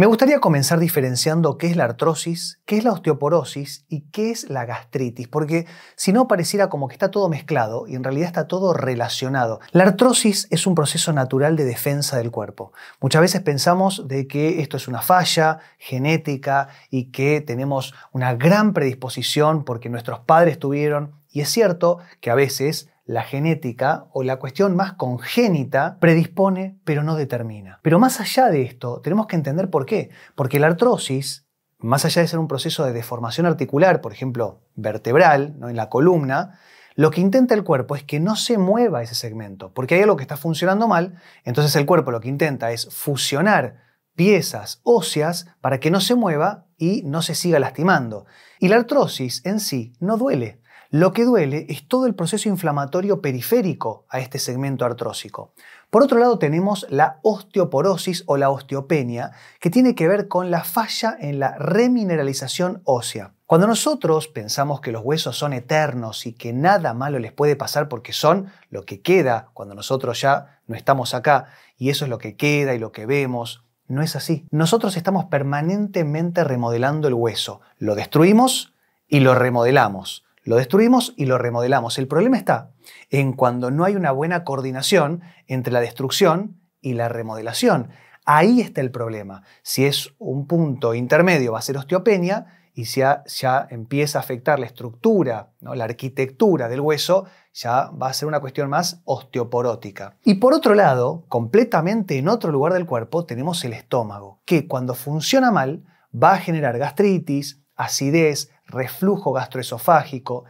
Me gustaría comenzar diferenciando qué es la artrosis, qué es la osteoporosis y qué es la gastritis, porque si no pareciera como que está todo mezclado y en realidad está todo relacionado. La artrosis es un proceso natural de defensa del cuerpo. Muchas veces pensamos de que esto es una falla genética y que tenemos una gran predisposición porque nuestros padres tuvieron, y es cierto que a veces la genética o la cuestión más congénita predispone pero no determina. Pero más allá de esto, tenemos que entender por qué. Porque la artrosis, más allá de ser un proceso de deformación articular, por ejemplo, vertebral, ¿no? en la columna, lo que intenta el cuerpo es que no se mueva ese segmento, porque hay algo que está funcionando mal, entonces el cuerpo lo que intenta es fusionar piezas óseas para que no se mueva y no se siga lastimando. Y la artrosis en sí no duele. Lo que duele es todo el proceso inflamatorio periférico a este segmento artrósico. Por otro lado tenemos la osteoporosis o la osteopenia, que tiene que ver con la falla en la remineralización ósea. Cuando nosotros pensamos que los huesos son eternos y que nada malo les puede pasar porque son lo que queda cuando nosotros ya no estamos acá y eso es lo que queda y lo que vemos, no es así. Nosotros estamos permanentemente remodelando el hueso. Lo destruimos y lo remodelamos. Lo destruimos y lo remodelamos. El problema está en cuando no hay una buena coordinación entre la destrucción y la remodelación. Ahí está el problema. Si es un punto intermedio, va a ser osteopenia, y si ya, empieza a afectar la estructura, la arquitectura del hueso, ya va a ser una cuestión más osteoporótica. Y por otro lado, completamente en otro lugar del cuerpo, tenemos el estómago, que cuando funciona mal va a generar gastritis, acidez, reflujo gastroesofágico.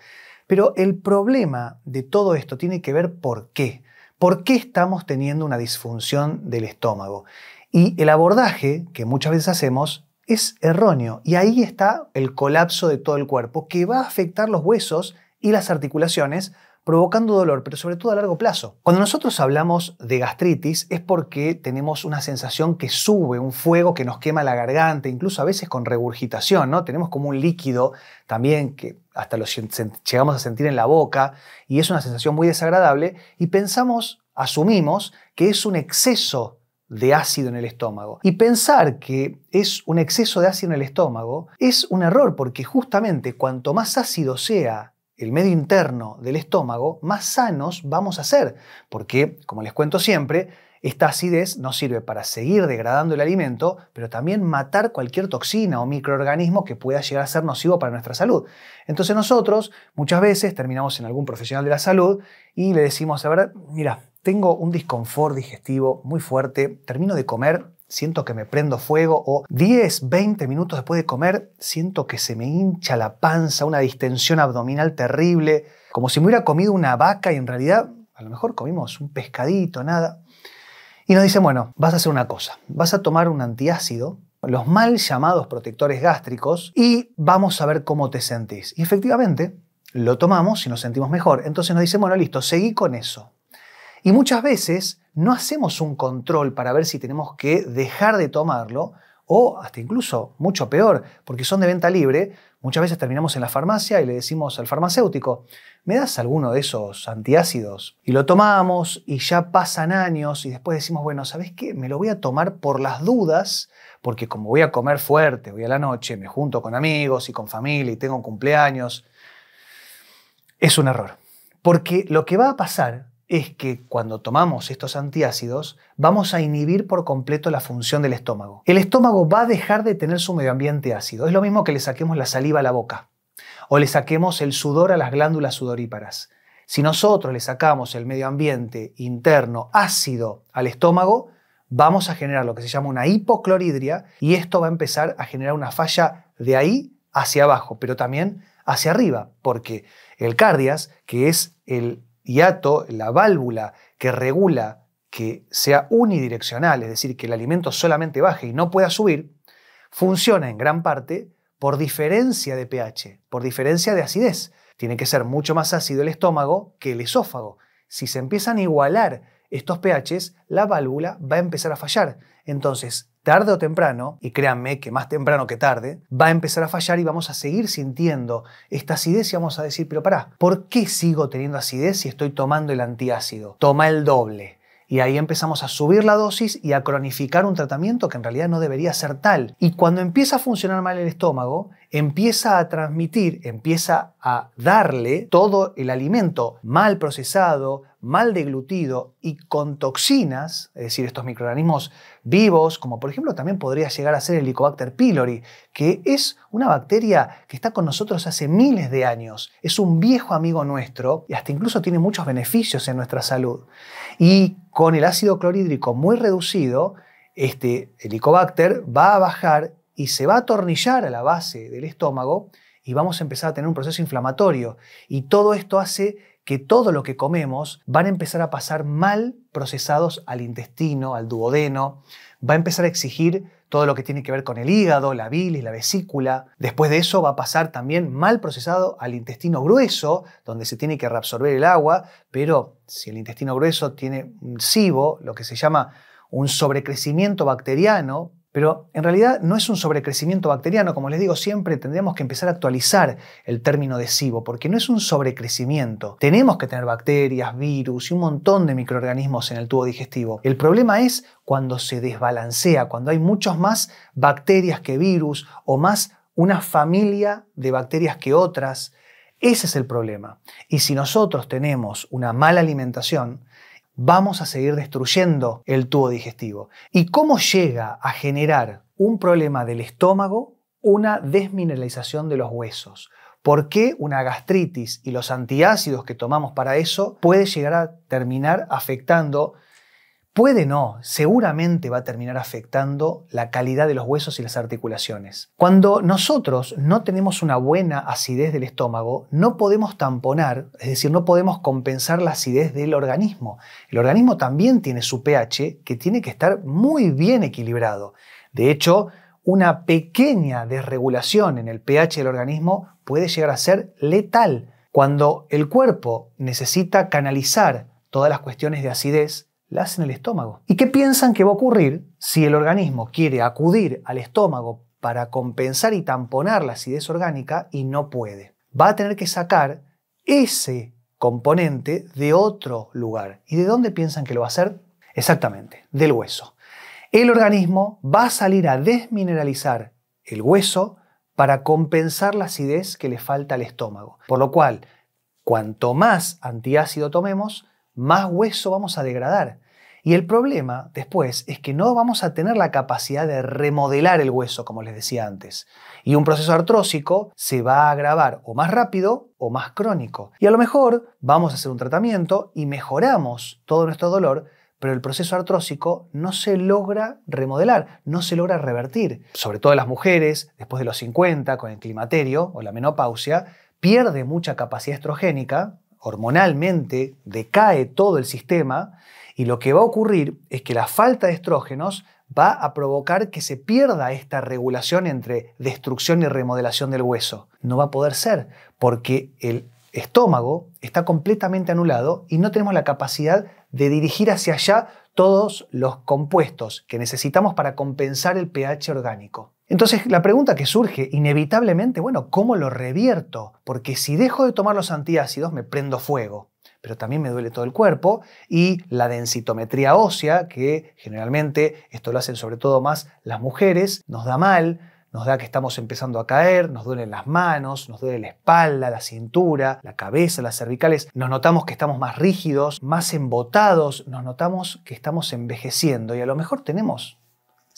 Pero el problema de todo esto tiene que ver por qué. ¿Por qué estamos teniendo una disfunción del estómago? Y el abordaje que muchas veces hacemos es erróneo. Y ahí está el colapso de todo el cuerpo, que va a afectar los huesos y las articulaciones, provocando dolor, pero sobre todo a largo plazo. Cuando nosotros hablamos de gastritis es porque tenemos una sensación que sube, un fuego que nos quema la garganta, incluso a veces con regurgitación, ¿no? Tenemos como un líquido también que hasta lo llegamos a sentir en la boca y es una sensación muy desagradable y pensamos, asumimos que es un exceso de ácido en el estómago. Y pensar que es un exceso de ácido en el estómago es un error porque justamente cuanto más ácido sea el medio interno del estómago, más sanos vamos a ser, porque, como les cuento siempre, esta acidez nos sirve para seguir degradando el alimento, pero también matar cualquier toxina o microorganismo que pueda llegar a ser nocivo para nuestra salud. Entonces nosotros muchas veces terminamos en algún profesional de la salud y le decimos, a ver, mira, tengo un disconfort digestivo muy fuerte, termino de comer siento que me prendo fuego o 10, 20 minutos después de comer siento que se me hincha la panza, una distensión abdominal terrible, como si me hubiera comido una vaca y en realidad a lo mejor comimos un pescadito, nada. Y nos dicen, bueno, vas a hacer una cosa, vas a tomar un antiácido, los mal llamados protectores gástricos, y vamos a ver cómo te sentís. Y efectivamente, lo tomamos y nos sentimos mejor. Entonces nos dicen, bueno, listo, seguí con eso. Y muchas veces no hacemos un control para ver si tenemos que dejar de tomarlo o hasta incluso mucho peor, porque son de venta libre, muchas veces terminamos en la farmacia y le decimos al farmacéutico, ¿me das alguno de esos antiácidos? Y lo tomamos y ya pasan años y después decimos, bueno, ¿sabes qué? Me lo voy a tomar por las dudas, porque como voy a comer fuerte, voy a la noche, me junto con amigos y con familia y tengo cumpleaños, es un error. Porque lo que va a pasar es que cuando tomamos estos antiácidos vamos a inhibir por completo la función del estómago. El estómago va a dejar de tener su medio ambiente ácido. Es lo mismo que le saquemos la saliva a la boca o le saquemos el sudor a las glándulas sudoríparas. Si nosotros le sacamos el medio ambiente interno ácido al estómago, vamos a generar lo que se llama una hipocloridria y esto va a empezar a generar una falla de ahí hacia abajo, pero también hacia arriba, porque el cardias, que es el hiato, la válvula que regula que sea unidireccional, es decir, que el alimento solamente baje y no pueda subir, funciona en gran parte por diferencia de pH, por diferencia de acidez. Tiene que ser mucho más ácido el estómago que el esófago. Si se empiezan a igualar estos pHs, la válvula va a empezar a fallar. Entonces, tarde o temprano, y créanme que más temprano que tarde, va a empezar a fallar y vamos a seguir sintiendo esta acidez y vamos a decir, pero pará, ¿por qué sigo teniendo acidez si estoy tomando el antiácido? Toma el doble. Y ahí empezamos a subir la dosis y a cronificar un tratamiento que en realidad no debería ser tal. Y cuando empieza a funcionar mal el estómago, empieza a transmitir, empieza a darle todo el alimento mal procesado, mal deglutido y con toxinas, es decir, estos microorganismos vivos, como por ejemplo también podría llegar a ser el Helicobacter pylori, que es una bacteria que está con nosotros hace miles de años, es un viejo amigo nuestro y hasta incluso tiene muchos beneficios en nuestra salud. Y con el ácido clorhídrico muy reducido, este helicobacter va a bajar y se va a atornillar a la base del estómago y vamos a empezar a tener un proceso inflamatorio. Y todo esto hace que todo lo que comemos van a empezar a pasar mal procesados al intestino, al duodeno, va a empezar a exigir todo lo que tiene que ver con el hígado, la bilis, la vesícula. Después de eso va a pasar también mal procesado al intestino grueso, donde se tiene que reabsorber el agua, pero si el intestino grueso tiene un cibo, lo que se llama un sobrecrecimiento bacteriano, pero en realidad no es un sobrecrecimiento bacteriano, como les digo siempre, tendríamos que empezar a actualizar el término de SIBO, porque no es un sobrecrecimiento. Tenemos que tener bacterias, virus y un montón de microorganismos en el tubo digestivo. El problema es cuando se desbalancea, cuando hay muchos más bacterias que virus o más una familia de bacterias que otras. Ese es el problema. Y si nosotros tenemos una mala alimentación, vamos a seguir destruyendo el tubo digestivo. ¿Y cómo llega a generar un problema del estómago una desmineralización de los huesos? ¿Por qué una gastritis y los antiácidos que tomamos para eso puede llegar a terminar afectando Puede no, seguramente va a terminar afectando la calidad de los huesos y las articulaciones. Cuando nosotros no tenemos una buena acidez del estómago, no podemos tamponar, es decir, no podemos compensar la acidez del organismo. El organismo también tiene su pH que tiene que estar muy bien equilibrado. De hecho, una pequeña desregulación en el pH del organismo puede llegar a ser letal. Cuando el cuerpo necesita canalizar todas las cuestiones de acidez, la en el estómago. ¿Y qué piensan que va a ocurrir si el organismo quiere acudir al estómago para compensar y tamponar la acidez orgánica y no puede? Va a tener que sacar ese componente de otro lugar. ¿Y de dónde piensan que lo va a hacer? Exactamente, del hueso. El organismo va a salir a desmineralizar el hueso para compensar la acidez que le falta al estómago. Por lo cual, cuanto más antiácido tomemos, más hueso vamos a degradar. Y el problema después es que no vamos a tener la capacidad de remodelar el hueso, como les decía antes. Y un proceso artrósico se va a agravar o más rápido o más crónico. Y a lo mejor vamos a hacer un tratamiento y mejoramos todo nuestro dolor, pero el proceso artrósico no se logra remodelar, no se logra revertir. Sobre todo las mujeres, después de los 50, con el climaterio o la menopausia, pierde mucha capacidad estrogénica, hormonalmente decae todo el sistema y lo que va a ocurrir es que la falta de estrógenos va a provocar que se pierda esta regulación entre destrucción y remodelación del hueso. No va a poder ser porque el estómago está completamente anulado y no tenemos la capacidad de dirigir hacia allá todos los compuestos que necesitamos para compensar el pH orgánico. Entonces, la pregunta que surge inevitablemente, bueno, ¿cómo lo revierto? Porque si dejo de tomar los antiácidos, me prendo fuego, pero también me duele todo el cuerpo y la densitometría ósea, que generalmente esto lo hacen sobre todo más las mujeres, nos da mal, nos da que estamos empezando a caer, nos duelen las manos, nos duele la espalda, la cintura, la cabeza, las cervicales, nos notamos que estamos más rígidos, más embotados, nos notamos que estamos envejeciendo y a lo mejor tenemos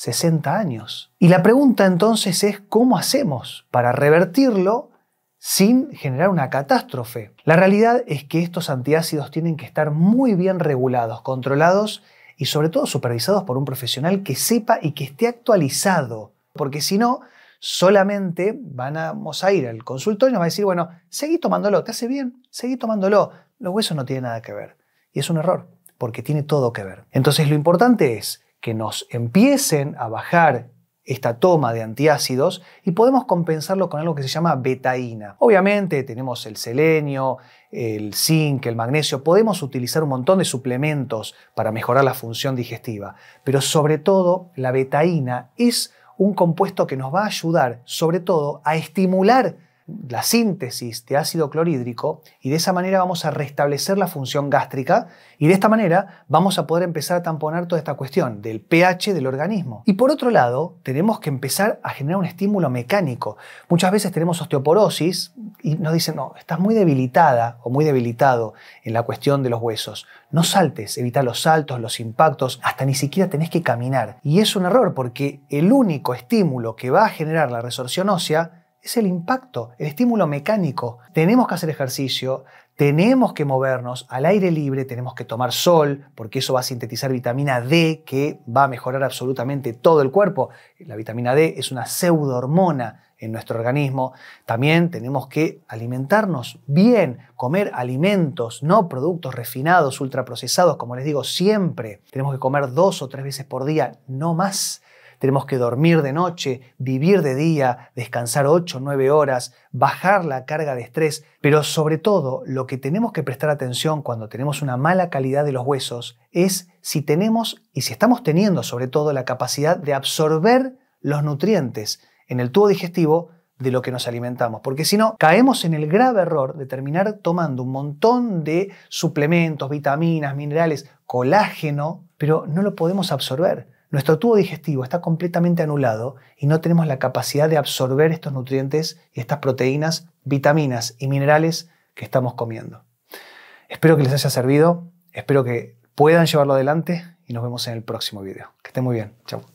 60 años. Y la pregunta entonces es cómo hacemos para revertirlo sin generar una catástrofe. La realidad es que estos antiácidos tienen que estar muy bien regulados, controlados y sobre todo supervisados por un profesional que sepa y que esté actualizado, porque si no, solamente vamos a ir al consultorio y nos va a decir, bueno, seguí tomándolo, te hace bien, seguí tomándolo, los huesos no tienen nada que ver. Y es un error, porque tiene todo que ver. Entonces lo importante es que nos empiecen a bajar esta toma de antiácidos y podemos compensarlo con algo que se llama betaína. Obviamente tenemos el selenio, el zinc, el magnesio, podemos utilizar un montón de suplementos para mejorar la función digestiva, pero sobre todo la betaína es un compuesto que nos va a ayudar sobre todo a estimular la síntesis de ácido clorhídrico y de esa manera vamos a restablecer la función gástrica y de esta manera vamos a poder empezar a tamponar toda esta cuestión del pH del organismo. Y por otro lado, tenemos que empezar a generar un estímulo mecánico. Muchas veces tenemos osteoporosis y nos dicen, no, estás muy debilitada o muy debilitado en la cuestión de los huesos. No saltes, evita los saltos, los impactos, hasta ni siquiera tenés que caminar. Y es un error porque el único estímulo que va a generar la resorción ósea es el impacto, el estímulo mecánico. Tenemos que hacer ejercicio, tenemos que movernos al aire libre, tenemos que tomar sol, porque eso va a sintetizar vitamina D que va a mejorar absolutamente todo el cuerpo. La vitamina D es una pseudohormona en nuestro organismo. También tenemos que alimentarnos bien, comer alimentos, no productos refinados, ultraprocesados, como les digo siempre. Tenemos que comer dos o tres veces por día, no más tenemos que dormir de noche, vivir de día, descansar 8 o 9 horas, bajar la carga de estrés, pero sobre todo lo que tenemos que prestar atención cuando tenemos una mala calidad de los huesos es si tenemos y si estamos teniendo sobre todo la capacidad de absorber los nutrientes en el tubo digestivo de lo que nos alimentamos, porque si no, caemos en el grave error de terminar tomando un montón de suplementos, vitaminas, minerales, colágeno, pero no lo podemos absorber. Nuestro tubo digestivo está completamente anulado y no tenemos la capacidad de absorber estos nutrientes y estas proteínas, vitaminas y minerales que estamos comiendo. Espero que les haya servido, espero que puedan llevarlo adelante y nos vemos en el próximo video. Que estén muy bien. Chao.